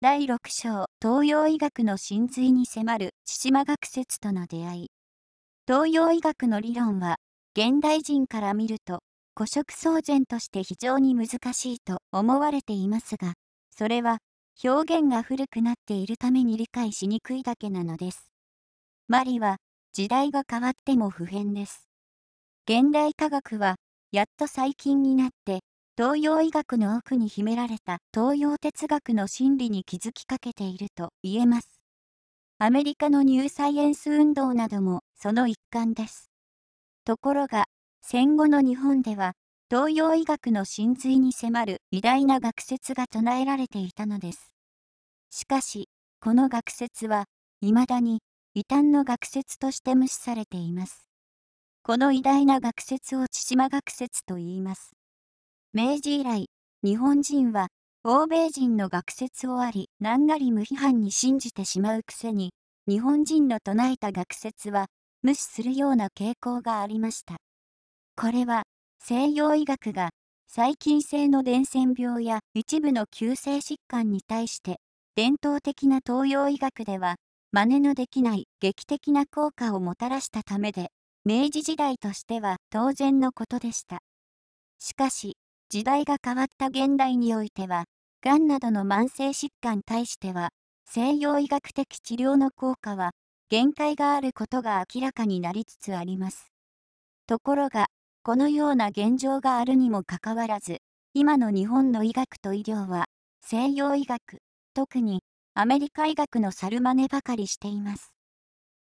第6章東洋医学の真髄に迫る千島学説との出会い東洋医学の理論は現代人から見ると古色騒然として非常に難しいと思われていますがそれは表現が古くなっているために理解しにくいだけなのですマリは時代が変わっても不変です現代科学はやっと最近になって東洋医学の奥に秘められた東洋哲学の真理に気づきかけていると言えます。アメリカのニューサイエンス運動などもその一環です。ところが、戦後の日本では、東洋医学の真髄に迫る偉大な学説が唱えられていたのです。しかし、この学説は、未だに異端の学説として無視されています。この偉大な学説を千島学説と言います。明治以来、日本人は、欧米人の学説をあり、何なり無批判に信じてしまうくせに、日本人の唱えた学説は、無視するような傾向がありました。これは、西洋医学が、細菌性の伝染病や一部の急性疾患に対して、伝統的な東洋医学では、真似のできない劇的な効果をもたらしたためで、明治時代としては当然のことでした。しかし、時代が変わった現代においては、がんなどの慢性疾患に対しては、西洋医学的治療の効果は、限界があることが明らかになりつつあります。ところが、このような現状があるにもかかわらず、今の日本の医学と医療は、西洋医学、特にアメリカ医学の猿真似ばかりしています。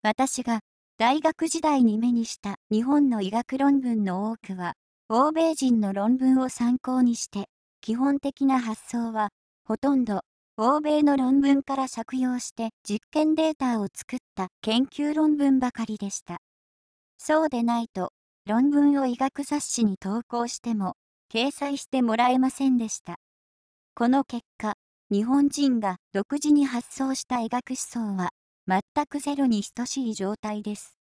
私が大学時代に目にした日本の医学論文の多くは、欧米人の論文を参考にして、基本的な発想は、ほとんど、欧米の論文から借用して実験データを作った研究論文ばかりでした。そうでないと、論文を医学雑誌に投稿しても、掲載してもらえませんでした。この結果、日本人が独自に発想した医学思想は、全くゼロに等しい状態です。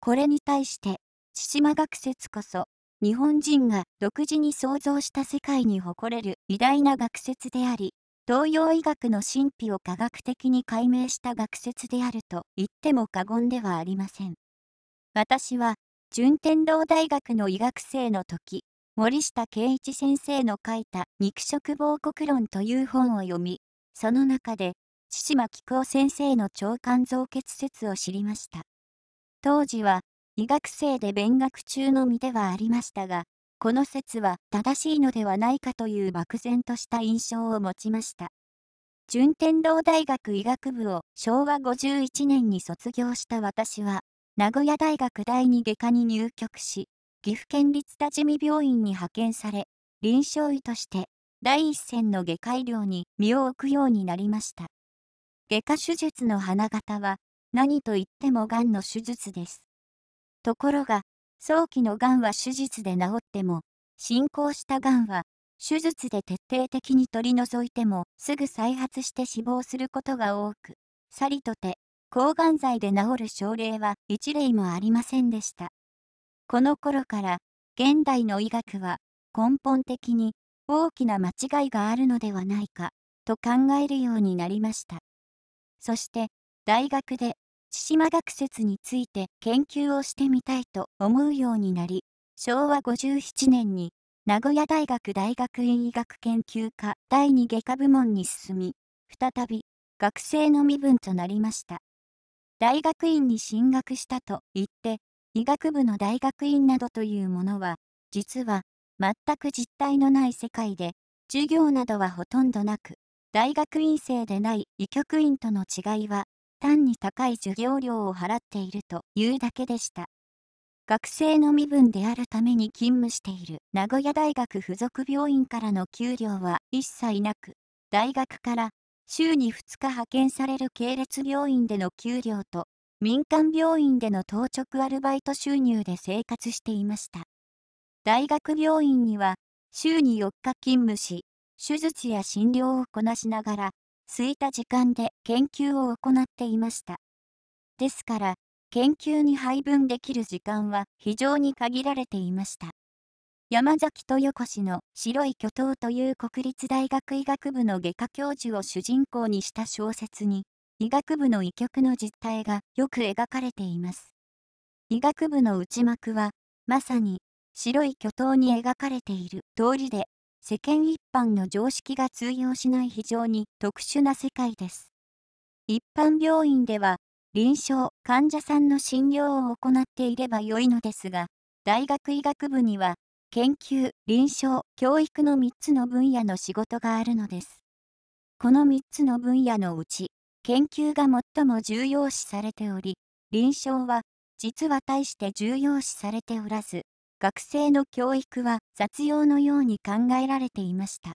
これに対して、千島学説こそ、日本人が独自に創造した世界に誇れる偉大な学説であり、東洋医学の神秘を科学的に解明した学説であると言っても過言ではありません。私は、順天堂大学の医学生の時、森下圭一先生の書いた肉食亡国論という本を読み、その中で、千島紀光先生の腸肝臓結説を知りました。当時は、医学生で勉学中の身ではありましたが、この説は正しいのではないかという漠然とした印象を持ちました。順天堂大学医学部を昭和51年に卒業した私は、名古屋大学第二外科に入局し、岐阜県立多治見病院に派遣され、臨床医として第一線の外科医療に身を置くようになりました。外科手術の花形は何といってもがんの手術です。ところが、早期のがんは手術で治っても、進行したがんは、手術で徹底的に取り除いても、すぐ再発して死亡することが多く、さりとて、抗がん剤で治る症例は一例もありませんでした。この頃から、現代の医学は、根本的に大きな間違いがあるのではないか、と考えるようになりました。そして、大学で千島学説について研究をしてみたいと思うようになり、昭和57年に名古屋大学大学院医学研究科第2外科部門に進み、再び学生の身分となりました。大学院に進学したと言って、医学部の大学院などというものは、実は全く実体のない世界で、授業などはほとんどなく、大学院生でない医局員との違いは単に高い授業料を払っているというだけでした。学生の身分であるために勤務している名古屋大学附属病院からの給料は一切なく、大学から週に2日派遣される系列病院での給料と民間病院での当直アルバイト収入で生活していました。大学病院には週に4日勤務し、手術や診療をこなしながら空いた時間で研究を行っていました。ですから、研究に配分できる時間は非常に限られていました。山崎豊子氏の白い巨頭という国立大学医学部の外科教授を主人公にした小説に、医学部の医局の実態がよく描かれています。医学部の内幕は、まさに白い巨頭に描かれている通りで世間一般の常識が通用しない非常に特殊な世界です。一般病院では、臨床患者さんの診療を行っていればよいのですが、大学医学部には、研究、臨床、教育の3つの分野の仕事があるのです。この3つの分野のうち、研究が最も重要視されており、臨床は実は大して重要視されておらず、学生の教育は雑用のように考えられていました。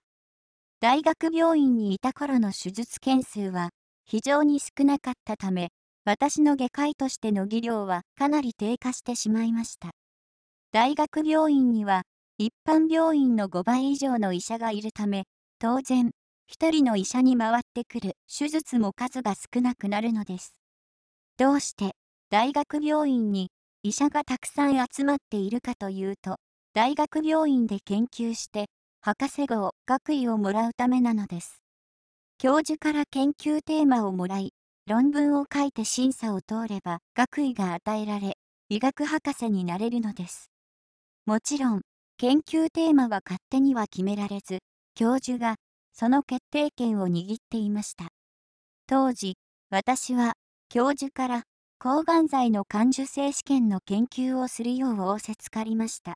大学病院にいた頃の手術件数は非常に少なかったため、私の外科医としての技量はかなり低下してしまいました。大学病院には一般病院の5倍以上の医者がいるため、当然、1人の医者に回ってくる手術も数が少なくなるのです。どうして大学病院に医者がたくさん集まっているかというと、大学病院で研究して、博士号学位をもらうためなのです。教授から研究テーマをもらい、論文を書いて審査を通れば学位が与えられ、医学博士になれるのです。もちろん、研究テーマは勝手には決められず、教授がその決定権を握っていました。当時、私は教授から抗がん剤の感受性試験の研究をするよう仰せつかりました。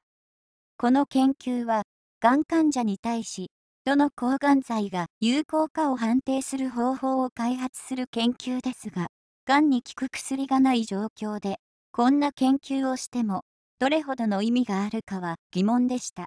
この研究は、がん患者に対し、どの抗がん剤が有効かを判定する方法を開発する研究ですが、がんに効く薬がない状況で、こんな研究をしても、どれほどの意味があるかは疑問でした。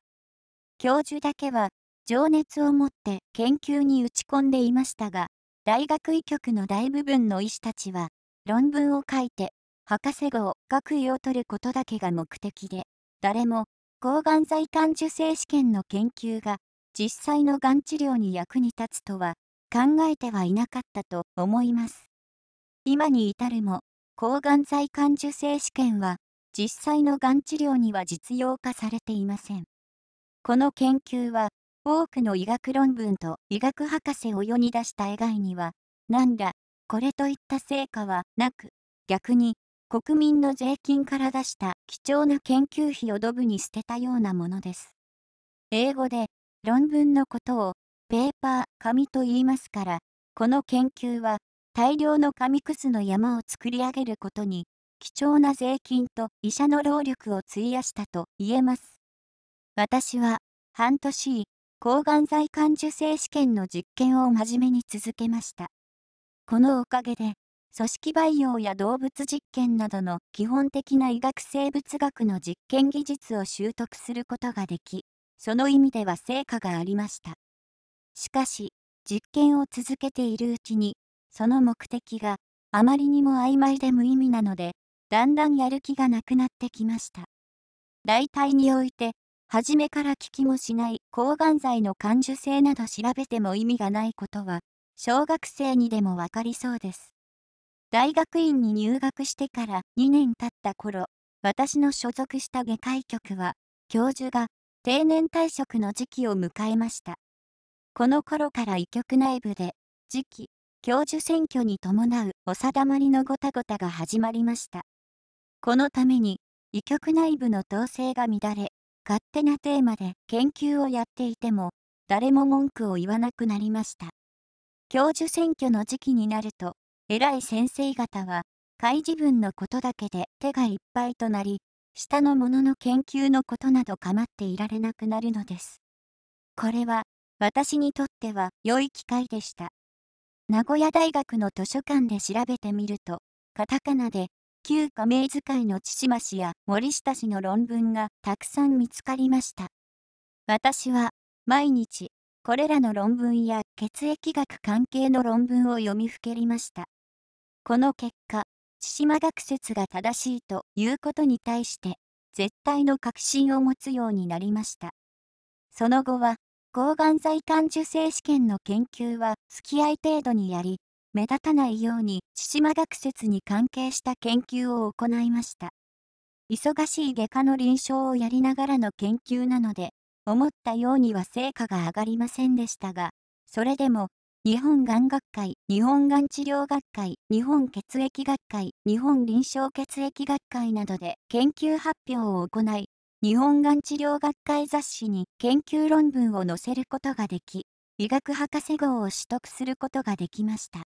教授だけは、情熱を持って研究に打ち込んでいましたが、大学医局の大部分の医師たちは、論文を書いて、博士号、学位を取ることだけが目的で、誰も、抗がん剤患受性試験の研究が、実際のがん治療に役に立つとは、考えてはいなかったと思います。今に至るも、抗がん剤患受性試験は、実際のがん治療には実用化されていません。この研究は、多くの医学論文と医学博士を世に出した以外には、何らこれといった成果はなく、逆に国民の税金から出した貴重な研究費をドブに捨てたようなものです。英語で論文のことをペーパー、紙と言いますから、この研究は大量の紙くずの山を作り上げることに貴重な税金と医者の労力を費やしたと言えます。私は半年抗がん剤患受性試験の実験を真面目に続けました。このおかげで、組織培養や動物実験などの基本的な医学生物学の実験技術を習得することができ、その意味では成果がありました。しかし、実験を続けているうちに、その目的があまりにも曖昧で無意味なので、だんだんやる気がなくなってきました。大体において、初めから効きもしない抗がん剤の感受性など調べても意味がないことは小学生にでも分かりそうです。大学院に入学してから2年経った頃、私の所属した外科医局は、教授が定年退職の時期を迎えました。この頃から医局内部で、次期教授選挙に伴うお定まりのごたごたが始まりました。このために、医局内部の統制が乱れ、勝手なテーマで研究をやっていても、誰も文句を言わなくなりました。教授選挙の時期になると、偉い先生方は、開示文のことだけで手がいっぱいとなり、下の者の研究のことなど構っていられなくなるのです。これは、私にとっては良い機会でした。名古屋大学の図書館で調べてみると、カタカナで、旧仮名使いの千島氏や森下氏の論文がたくさん見つかりました。私は、毎日、これらの論文や血液学関係の論文を読みふけりました。この結果、千島学説が正しいということに対して、絶対の確信を持つようになりました。その後は、抗がん剤感受性試験の研究は付き合い程度にやり、目立たないように千島学説に関係した研究を行いました。忙しい外科の臨床をやりながらの研究なので、思ったようには成果が上がりませんでしたが、それでも、日本がん学会、日本がん治療学会、日本血液学会、日本臨床血液学会などで研究発表を行い、日本がん治療学会雑誌に研究論文を載せることができ、医学博士号を取得することができました。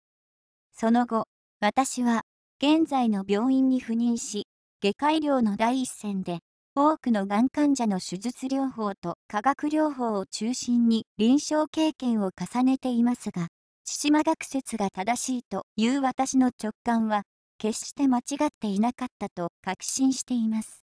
その後、私は、現在の病院に赴任し、外科医療の第一線で多くのがん患者の手術療法と化学療法を中心に臨床経験を重ねていますが、千島学説が正しいという私の直感は、決して間違っていなかったと確信しています。